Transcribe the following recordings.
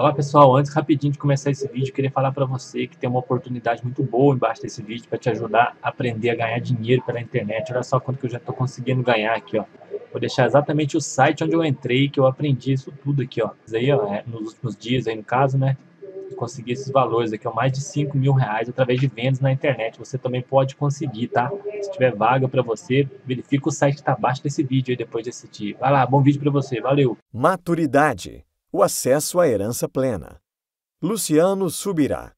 Olá pessoal, antes rapidinho de começar esse vídeo, queria falar para você que tem uma oportunidade muito boa embaixo desse vídeo para te ajudar a aprender a ganhar dinheiro pela internet. Olha só quanto que eu já estou conseguindo ganhar aqui, ó. Vou deixar exatamente o site onde eu entrei, que eu aprendi isso tudo aqui, ó. Isso aí, ó, é, nos últimos dias aí no caso, né? Consegui esses valores aqui, ó, mais de 5 mil reais através de vendas na internet. Você também pode conseguir, tá? Se tiver vaga para você, verifica o site que tá abaixo desse vídeo aí depois de assistir. Vai lá, bom vídeo para você, valeu! Maturidade o acesso à herança plena. Luciano Subirá.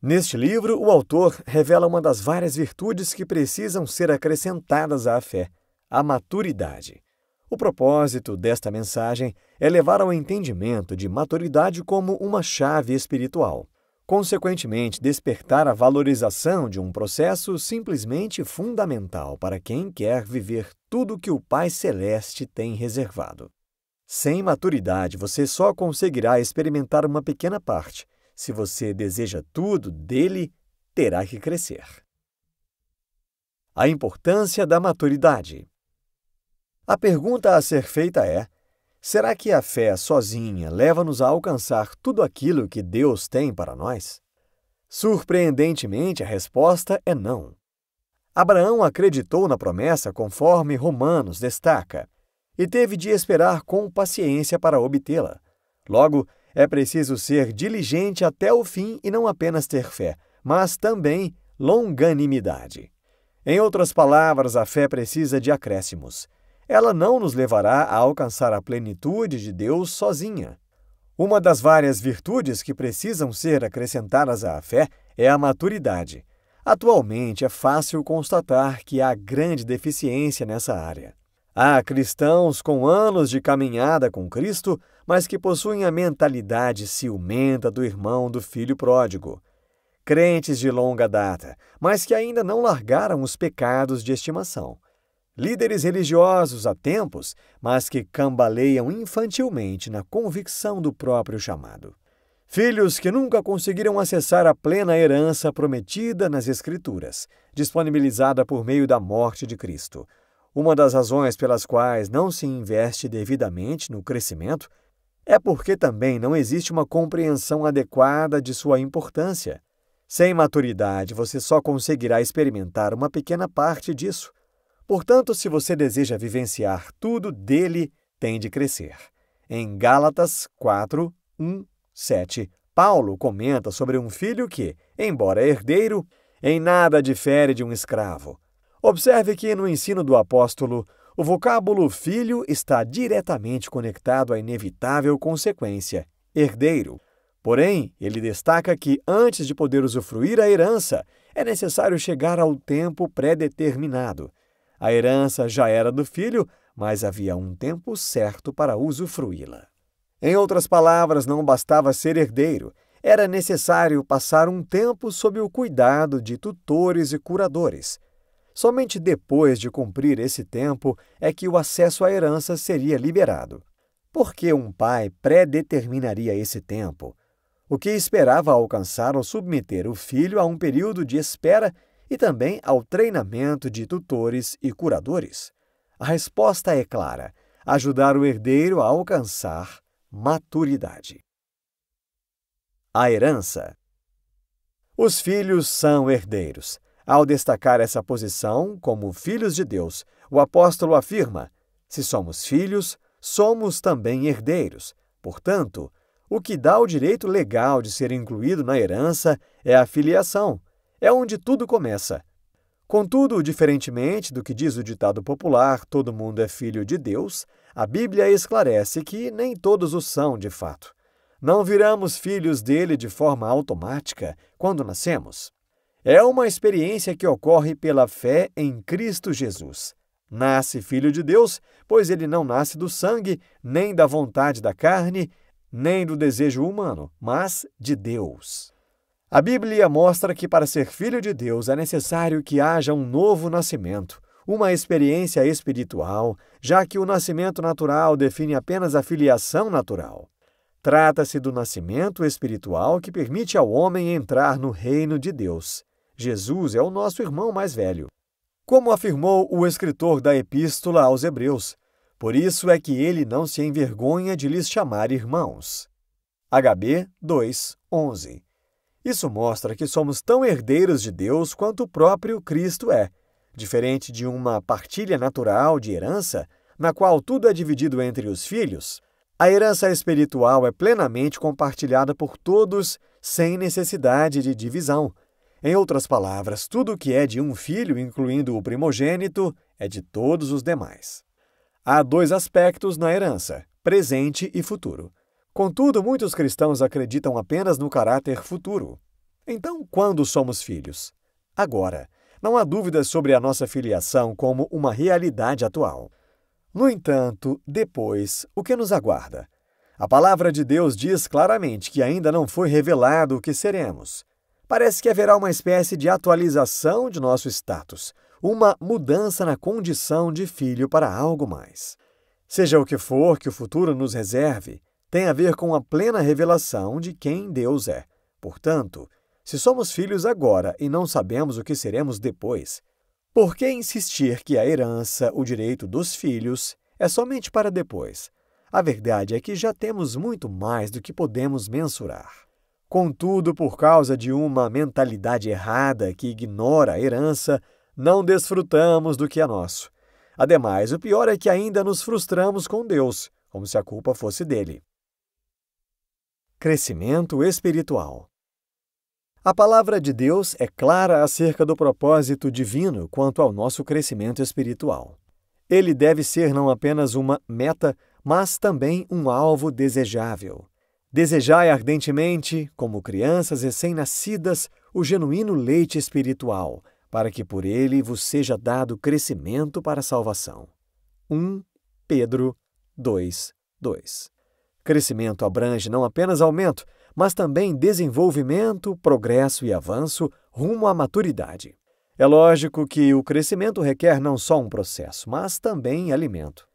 Neste livro, o autor revela uma das várias virtudes que precisam ser acrescentadas à fé, a maturidade. O propósito desta mensagem é levar ao entendimento de maturidade como uma chave espiritual, consequentemente, despertar a valorização de um processo simplesmente fundamental para quem quer viver tudo o que o Pai Celeste tem reservado. Sem maturidade, você só conseguirá experimentar uma pequena parte. Se você deseja tudo dele, terá que crescer. A importância da maturidade. A pergunta a ser feita é: será que a fé sozinha leva-nos a alcançar tudo aquilo que Deus tem para nós? Surpreendentemente, a resposta é não. Abraão acreditou na promessa conforme Romanos destaca e teve de esperar com paciência para obtê-la. Logo, é preciso ser diligente até o fim e não apenas ter fé, mas também longanimidade. Em outras palavras, a fé precisa de acréscimos. Ela não nos levará a alcançar a plenitude de Deus sozinha. Uma das várias virtudes que precisam ser acrescentadas à fé é a maturidade. Atualmente é fácil constatar que há grande deficiência nessa área. Há cristãos com anos de caminhada com Cristo, mas que possuem a mentalidade ciumenta do irmão do filho pródigo. Crentes de longa data, mas que ainda não largaram os pecados de estimação. Líderes religiosos há tempos, mas que cambaleiam infantilmente na convicção do próprio chamado. Filhos que nunca conseguiram acessar a plena herança prometida nas Escrituras, disponibilizada por meio da morte de Cristo uma das razões pelas quais não se investe devidamente no crescimento é porque também não existe uma compreensão adequada de sua importância. Sem maturidade, você só conseguirá experimentar uma pequena parte disso. Portanto, se você deseja vivenciar tudo dele, tem de crescer. Em Gálatas 4, 1, 7, Paulo comenta sobre um filho que, embora herdeiro, em nada difere de um escravo Observe que no ensino do apóstolo, o vocábulo filho está diretamente conectado à inevitável consequência, herdeiro. Porém, ele destaca que antes de poder usufruir a herança, é necessário chegar ao tempo pré-determinado. A herança já era do filho, mas havia um tempo certo para usufruí-la. Em outras palavras, não bastava ser herdeiro, era necessário passar um tempo sob o cuidado de tutores e curadores. Somente depois de cumprir esse tempo é que o acesso à herança seria liberado. Por que um pai predeterminaria esse tempo? O que esperava alcançar ao submeter o filho a um período de espera e também ao treinamento de tutores e curadores? A resposta é clara: ajudar o herdeiro a alcançar maturidade. A herança. Os filhos são herdeiros, ao destacar essa posição como filhos de Deus, o apóstolo afirma: se somos filhos, somos também herdeiros. Portanto, o que dá o direito legal de ser incluído na herança é a filiação. É onde tudo começa. Contudo, diferentemente do que diz o ditado popular, todo mundo é filho de Deus, a Bíblia esclarece que nem todos o são de fato. Não viramos filhos dele de forma automática quando nascemos. É uma experiência que ocorre pela fé em Cristo Jesus. Nasce filho de Deus, pois ele não nasce do sangue, nem da vontade da carne, nem do desejo humano, mas de Deus. A Bíblia mostra que para ser filho de Deus é necessário que haja um novo nascimento, uma experiência espiritual, já que o nascimento natural define apenas a filiação natural. Trata-se do nascimento espiritual que permite ao homem entrar no reino de Deus. Jesus é o nosso irmão mais velho. Como afirmou o escritor da Epístola aos Hebreus, por isso é que ele não se envergonha de lhes chamar irmãos. HB 2:11. Isso mostra que somos tão herdeiros de Deus quanto o próprio Cristo é. Diferente de uma partilha natural de herança, na qual tudo é dividido entre os filhos, a herança espiritual é plenamente compartilhada por todos, sem necessidade de divisão, em outras palavras, tudo o que é de um filho, incluindo o primogênito, é de todos os demais. Há dois aspectos na herança: presente e futuro. Contudo, muitos cristãos acreditam apenas no caráter futuro. Então, quando somos filhos? Agora. Não há dúvidas sobre a nossa filiação como uma realidade atual. No entanto, depois, o que nos aguarda? A palavra de Deus diz claramente que ainda não foi revelado o que seremos parece que haverá uma espécie de atualização de nosso status, uma mudança na condição de filho para algo mais. Seja o que for que o futuro nos reserve, tem a ver com a plena revelação de quem Deus é. Portanto, se somos filhos agora e não sabemos o que seremos depois, por que insistir que a herança, o direito dos filhos, é somente para depois? A verdade é que já temos muito mais do que podemos mensurar. Contudo, por causa de uma mentalidade errada que ignora a herança, não desfrutamos do que é nosso. Ademais, o pior é que ainda nos frustramos com Deus, como se a culpa fosse dele. Crescimento espiritual. A palavra de Deus é clara acerca do propósito divino quanto ao nosso crescimento espiritual. Ele deve ser não apenas uma meta, mas também um alvo desejável. Desejai ardentemente, como crianças recém-nascidas, o genuíno leite espiritual, para que por ele vos seja dado crescimento para a salvação. 1 Pedro 2, 2. Crescimento abrange não apenas aumento, mas também desenvolvimento, progresso e avanço rumo à maturidade. É lógico que o crescimento requer não só um processo, mas também alimento.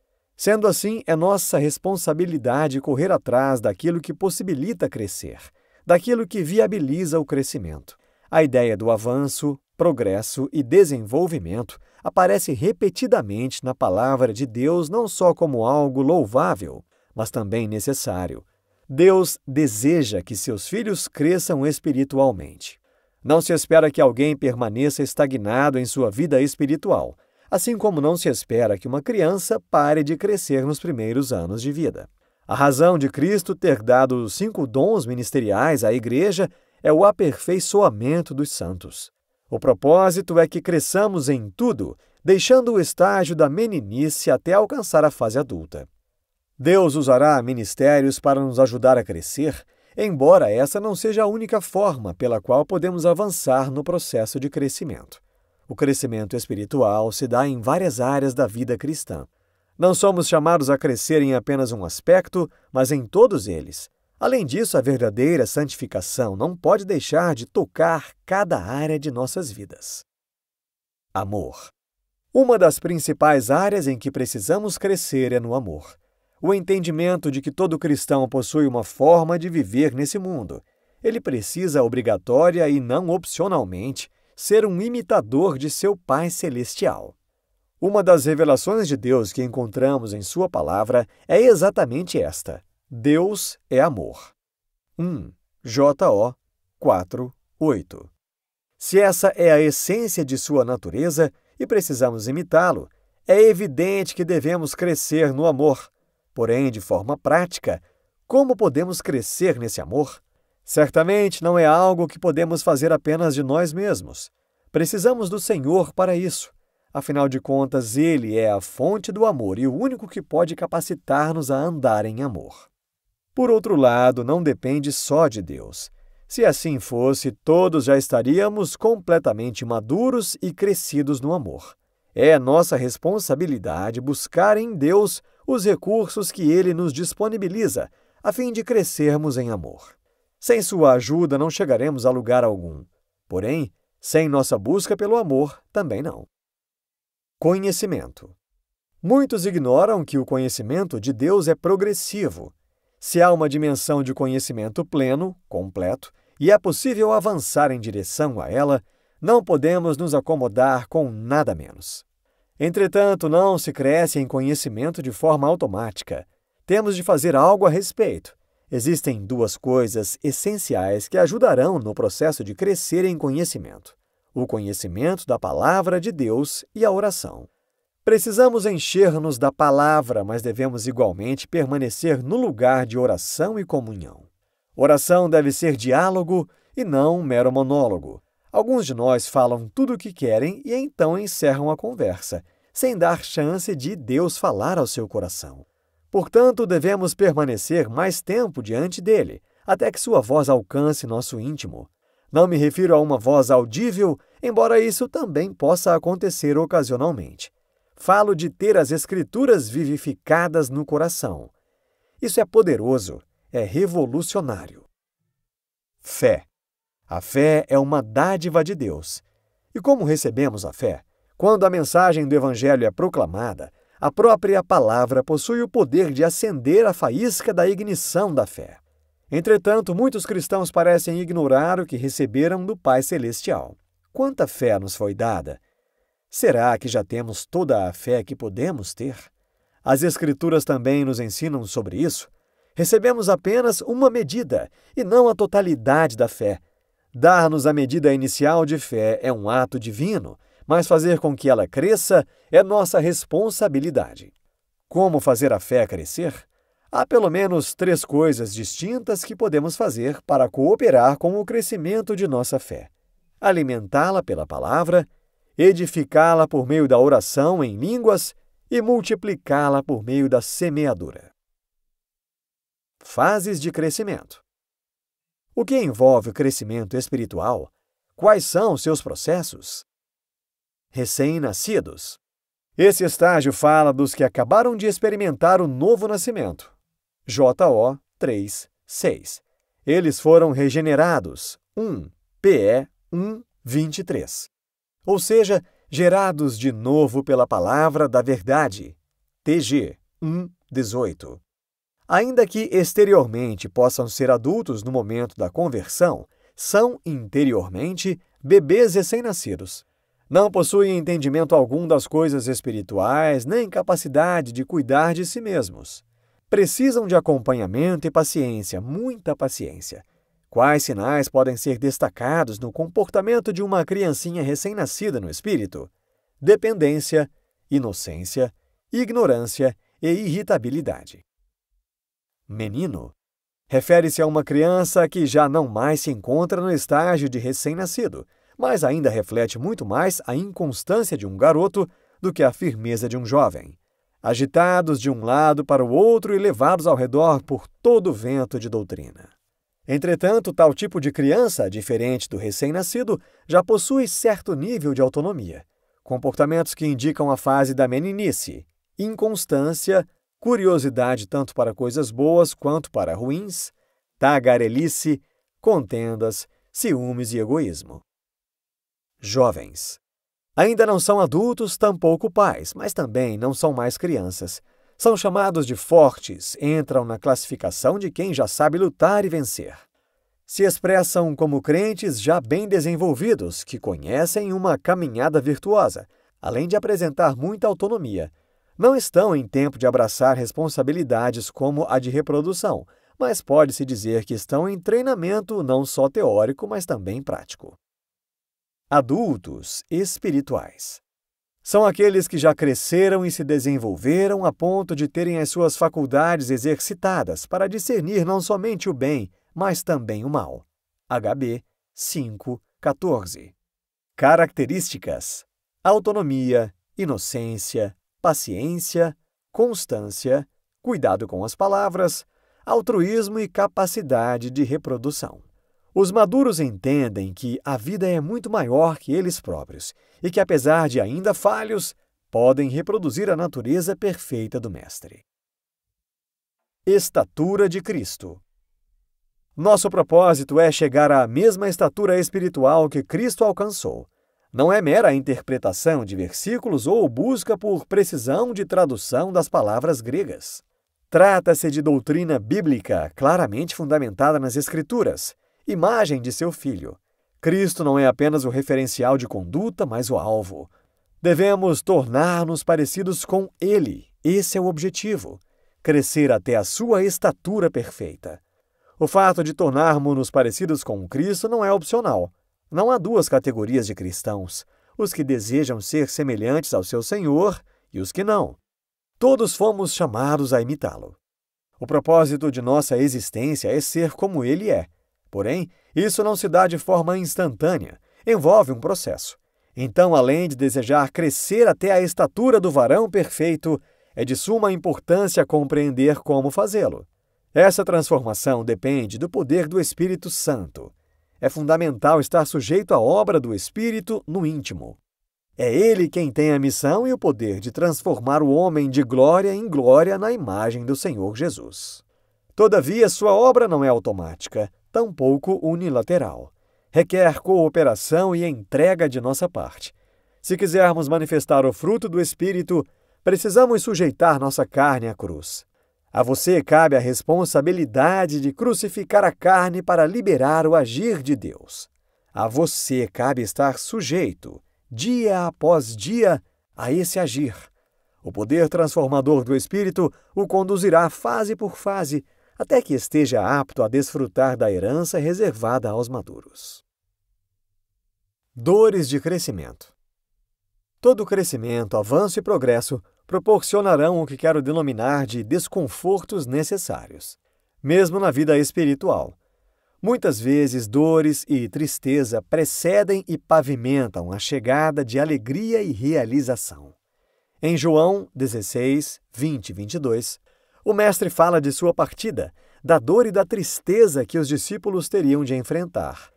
Sendo assim, é nossa responsabilidade correr atrás daquilo que possibilita crescer, daquilo que viabiliza o crescimento. A ideia do avanço, progresso e desenvolvimento aparece repetidamente na palavra de Deus não só como algo louvável, mas também necessário. Deus deseja que seus filhos cresçam espiritualmente. Não se espera que alguém permaneça estagnado em sua vida espiritual, assim como não se espera que uma criança pare de crescer nos primeiros anos de vida. A razão de Cristo ter dado os cinco dons ministeriais à Igreja é o aperfeiçoamento dos santos. O propósito é que cresçamos em tudo, deixando o estágio da meninice até alcançar a fase adulta. Deus usará ministérios para nos ajudar a crescer, embora essa não seja a única forma pela qual podemos avançar no processo de crescimento. O crescimento espiritual se dá em várias áreas da vida cristã. Não somos chamados a crescer em apenas um aspecto, mas em todos eles. Além disso, a verdadeira santificação não pode deixar de tocar cada área de nossas vidas. Amor. Uma das principais áreas em que precisamos crescer é no amor. O entendimento de que todo cristão possui uma forma de viver nesse mundo. Ele precisa, obrigatória e não opcionalmente, ser um imitador de seu Pai Celestial. Uma das revelações de Deus que encontramos em Sua palavra é exatamente esta: Deus é amor. 1. J.O. 4, 8. Se essa é a essência de sua natureza e precisamos imitá-lo, é evidente que devemos crescer no amor. Porém, de forma prática, como podemos crescer nesse amor? Certamente não é algo que podemos fazer apenas de nós mesmos. Precisamos do Senhor para isso. Afinal de contas, Ele é a fonte do amor e o único que pode capacitar-nos a andar em amor. Por outro lado, não depende só de Deus. Se assim fosse, todos já estaríamos completamente maduros e crescidos no amor. É nossa responsabilidade buscar em Deus os recursos que Ele nos disponibiliza, a fim de crescermos em amor. Sem sua ajuda, não chegaremos a lugar algum. Porém, sem nossa busca pelo amor, também não. Conhecimento. Muitos ignoram que o conhecimento de Deus é progressivo. Se há uma dimensão de conhecimento pleno, completo, e é possível avançar em direção a ela, não podemos nos acomodar com nada menos. Entretanto, não se cresce em conhecimento de forma automática. Temos de fazer algo a respeito, Existem duas coisas essenciais que ajudarão no processo de crescer em conhecimento: o conhecimento da palavra de Deus e a oração. Precisamos encher-nos da palavra, mas devemos igualmente permanecer no lugar de oração e comunhão. Oração deve ser diálogo e não um mero monólogo. Alguns de nós falam tudo o que querem e então encerram a conversa, sem dar chance de Deus falar ao seu coração. Portanto, devemos permanecer mais tempo diante dele, até que sua voz alcance nosso íntimo. Não me refiro a uma voz audível, embora isso também possa acontecer ocasionalmente. Falo de ter as Escrituras vivificadas no coração. Isso é poderoso, é revolucionário. Fé. A fé é uma dádiva de Deus. E como recebemos a fé? Quando a mensagem do Evangelho é proclamada, a própria palavra possui o poder de acender a faísca da ignição da fé. Entretanto, muitos cristãos parecem ignorar o que receberam do Pai Celestial. Quanta fé nos foi dada? Será que já temos toda a fé que podemos ter? As Escrituras também nos ensinam sobre isso. Recebemos apenas uma medida e não a totalidade da fé. Dar-nos a medida inicial de fé é um ato divino, mas fazer com que ela cresça é nossa responsabilidade. Como fazer a fé crescer? Há pelo menos três coisas distintas que podemos fazer para cooperar com o crescimento de nossa fé: alimentá-la pela palavra, edificá-la por meio da oração em línguas e multiplicá-la por meio da semeadura. Fases de crescimento: O que envolve o crescimento espiritual? Quais são seus processos? recém-nascidos. Esse estágio fala dos que acabaram de experimentar o novo nascimento. JO 3, 6. Eles foram regenerados. 1 PE 1, 23. Ou seja, gerados de novo pela palavra da verdade. TG 1, 18. Ainda que exteriormente possam ser adultos no momento da conversão, são interiormente bebês recém-nascidos. Não possuem entendimento algum das coisas espirituais, nem capacidade de cuidar de si mesmos. Precisam de acompanhamento e paciência, muita paciência. Quais sinais podem ser destacados no comportamento de uma criancinha recém-nascida no espírito? Dependência, inocência, ignorância e irritabilidade. Menino refere-se a uma criança que já não mais se encontra no estágio de recém-nascido, mas ainda reflete muito mais a inconstância de um garoto do que a firmeza de um jovem. Agitados de um lado para o outro e levados ao redor por todo o vento de doutrina. Entretanto, tal tipo de criança, diferente do recém-nascido, já possui certo nível de autonomia, comportamentos que indicam a fase da meninice, inconstância, curiosidade tanto para coisas boas quanto para ruins, tagarelice, contendas, ciúmes e egoísmo jovens. Ainda não são adultos, tampouco pais, mas também não são mais crianças. São chamados de fortes, entram na classificação de quem já sabe lutar e vencer. Se expressam como crentes já bem desenvolvidos, que conhecem uma caminhada virtuosa, além de apresentar muita autonomia. Não estão em tempo de abraçar responsabilidades como a de reprodução, mas pode-se dizer que estão em treinamento não só teórico, mas também prático. Adultos espirituais. São aqueles que já cresceram e se desenvolveram a ponto de terem as suas faculdades exercitadas para discernir não somente o bem, mas também o mal. HB 5:14. Características: autonomia, inocência, paciência, constância, cuidado com as palavras, altruísmo e capacidade de reprodução. Os maduros entendem que a vida é muito maior que eles próprios e que, apesar de ainda falhos, podem reproduzir a natureza perfeita do Mestre. Estatura de Cristo Nosso propósito é chegar à mesma estatura espiritual que Cristo alcançou. Não é mera interpretação de versículos ou busca por precisão de tradução das palavras gregas. Trata-se de doutrina bíblica claramente fundamentada nas Escrituras imagem de seu filho. Cristo não é apenas o referencial de conduta, mas o alvo. Devemos tornar-nos parecidos com Ele. Esse é o objetivo. Crescer até a sua estatura perfeita. O fato de tornarmos-nos parecidos com Cristo não é opcional. Não há duas categorias de cristãos: os que desejam ser semelhantes ao seu Senhor e os que não. Todos fomos chamados a imitá-lo. O propósito de nossa existência é ser como ele é, Porém, isso não se dá de forma instantânea, envolve um processo. Então, além de desejar crescer até a estatura do varão perfeito, é de suma importância compreender como fazê-lo. Essa transformação depende do poder do Espírito Santo. É fundamental estar sujeito à obra do Espírito no íntimo. É ele quem tem a missão e o poder de transformar o homem de glória em glória na imagem do Senhor Jesus. Todavia, sua obra não é automática tampouco unilateral. Requer cooperação e entrega de nossa parte. Se quisermos manifestar o fruto do Espírito, precisamos sujeitar nossa carne à cruz. A você cabe a responsabilidade de crucificar a carne para liberar o agir de Deus. A você cabe estar sujeito, dia após dia, a esse agir. O poder transformador do Espírito o conduzirá fase por fase até que esteja apto a desfrutar da herança reservada aos maduros. Dores de crescimento. Todo crescimento, avanço e progresso proporcionarão o que quero denominar de desconfortos necessários, mesmo na vida espiritual. Muitas vezes, dores e tristeza precedem e pavimentam a chegada de alegria e realização. Em João 16, 20 e 22, o mestre fala de sua partida, da dor e da tristeza que os discípulos teriam de enfrentar.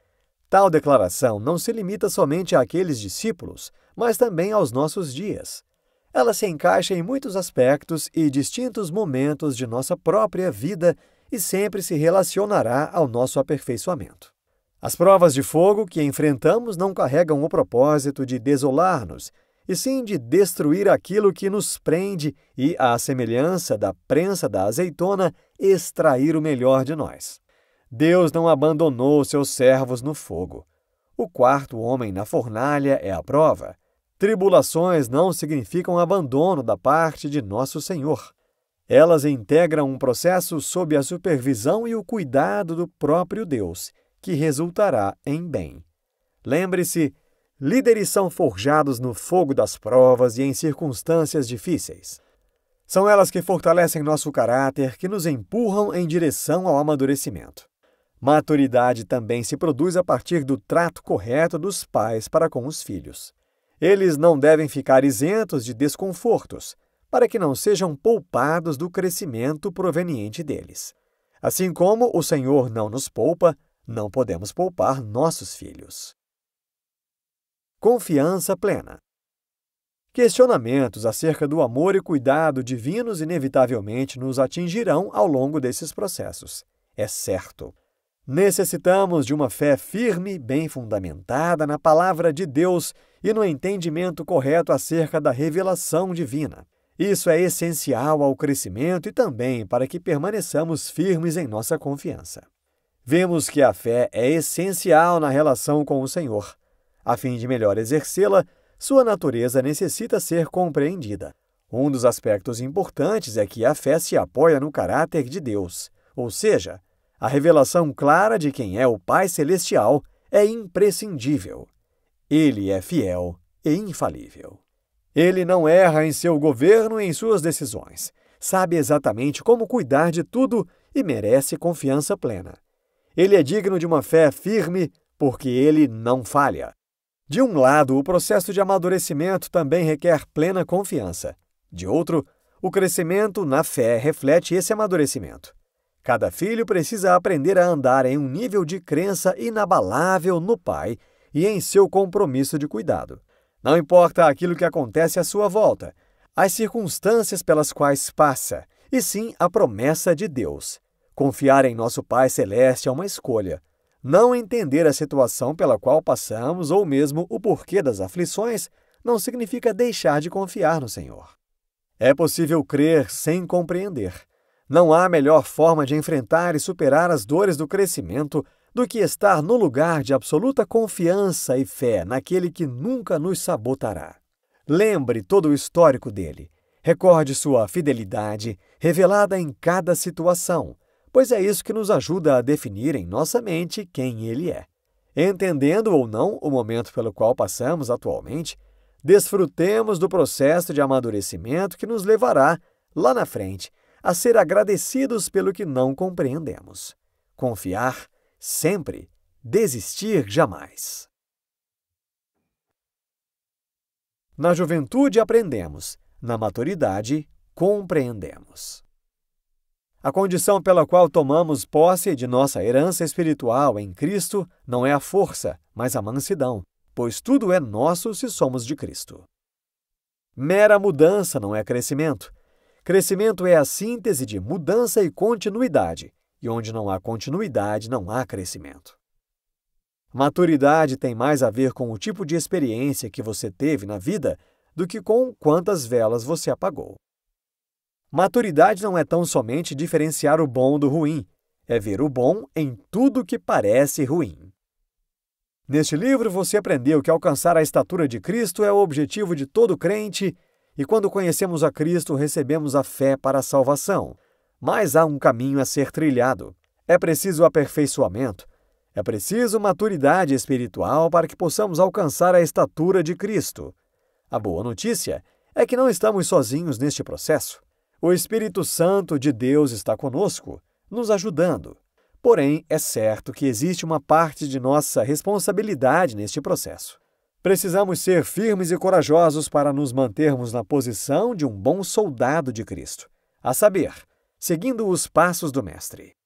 Tal declaração não se limita somente àqueles discípulos, mas também aos nossos dias. Ela se encaixa em muitos aspectos e distintos momentos de nossa própria vida e sempre se relacionará ao nosso aperfeiçoamento. As provas de fogo que enfrentamos não carregam o propósito de desolar-nos, e sim de destruir aquilo que nos prende e, à semelhança da prensa da azeitona, extrair o melhor de nós. Deus não abandonou seus servos no fogo. O quarto homem na fornalha é a prova. Tribulações não significam abandono da parte de nosso Senhor. Elas integram um processo sob a supervisão e o cuidado do próprio Deus, que resultará em bem. Lembre-se Líderes são forjados no fogo das provas e em circunstâncias difíceis. São elas que fortalecem nosso caráter, que nos empurram em direção ao amadurecimento. Maturidade também se produz a partir do trato correto dos pais para com os filhos. Eles não devem ficar isentos de desconfortos, para que não sejam poupados do crescimento proveniente deles. Assim como o Senhor não nos poupa, não podemos poupar nossos filhos. Confiança plena. Questionamentos acerca do amor e cuidado divinos inevitavelmente nos atingirão ao longo desses processos. É certo. Necessitamos de uma fé firme, bem fundamentada na palavra de Deus e no entendimento correto acerca da revelação divina. Isso é essencial ao crescimento e também para que permaneçamos firmes em nossa confiança. Vemos que a fé é essencial na relação com o Senhor. A fim de melhor exercê-la, sua natureza necessita ser compreendida. Um dos aspectos importantes é que a fé se apoia no caráter de Deus, ou seja, a revelação clara de quem é o Pai Celestial é imprescindível. Ele é fiel e infalível. Ele não erra em seu governo e em suas decisões. Sabe exatamente como cuidar de tudo e merece confiança plena. Ele é digno de uma fé firme porque ele não falha. De um lado, o processo de amadurecimento também requer plena confiança. De outro, o crescimento na fé reflete esse amadurecimento. Cada filho precisa aprender a andar em um nível de crença inabalável no Pai e em seu compromisso de cuidado. Não importa aquilo que acontece à sua volta, as circunstâncias pelas quais passa, e sim a promessa de Deus. Confiar em nosso Pai Celeste é uma escolha. Não entender a situação pela qual passamos ou mesmo o porquê das aflições não significa deixar de confiar no Senhor. É possível crer sem compreender. Não há melhor forma de enfrentar e superar as dores do crescimento do que estar no lugar de absoluta confiança e fé naquele que nunca nos sabotará. Lembre todo o histórico dele. Recorde sua fidelidade, revelada em cada situação, pois é isso que nos ajuda a definir em nossa mente quem ele é. Entendendo ou não o momento pelo qual passamos atualmente, desfrutemos do processo de amadurecimento que nos levará, lá na frente, a ser agradecidos pelo que não compreendemos. Confiar sempre, desistir jamais. Na juventude aprendemos, na maturidade compreendemos. A condição pela qual tomamos posse de nossa herança espiritual em Cristo não é a força, mas a mansidão, pois tudo é nosso se somos de Cristo. Mera mudança não é crescimento. Crescimento é a síntese de mudança e continuidade, e onde não há continuidade, não há crescimento. Maturidade tem mais a ver com o tipo de experiência que você teve na vida do que com quantas velas você apagou. Maturidade não é tão somente diferenciar o bom do ruim, é ver o bom em tudo que parece ruim. Neste livro, você aprendeu que alcançar a estatura de Cristo é o objetivo de todo crente e quando conhecemos a Cristo, recebemos a fé para a salvação. Mas há um caminho a ser trilhado. É preciso aperfeiçoamento. É preciso maturidade espiritual para que possamos alcançar a estatura de Cristo. A boa notícia é que não estamos sozinhos neste processo. O Espírito Santo de Deus está conosco, nos ajudando. Porém, é certo que existe uma parte de nossa responsabilidade neste processo. Precisamos ser firmes e corajosos para nos mantermos na posição de um bom soldado de Cristo, a saber, seguindo os passos do Mestre.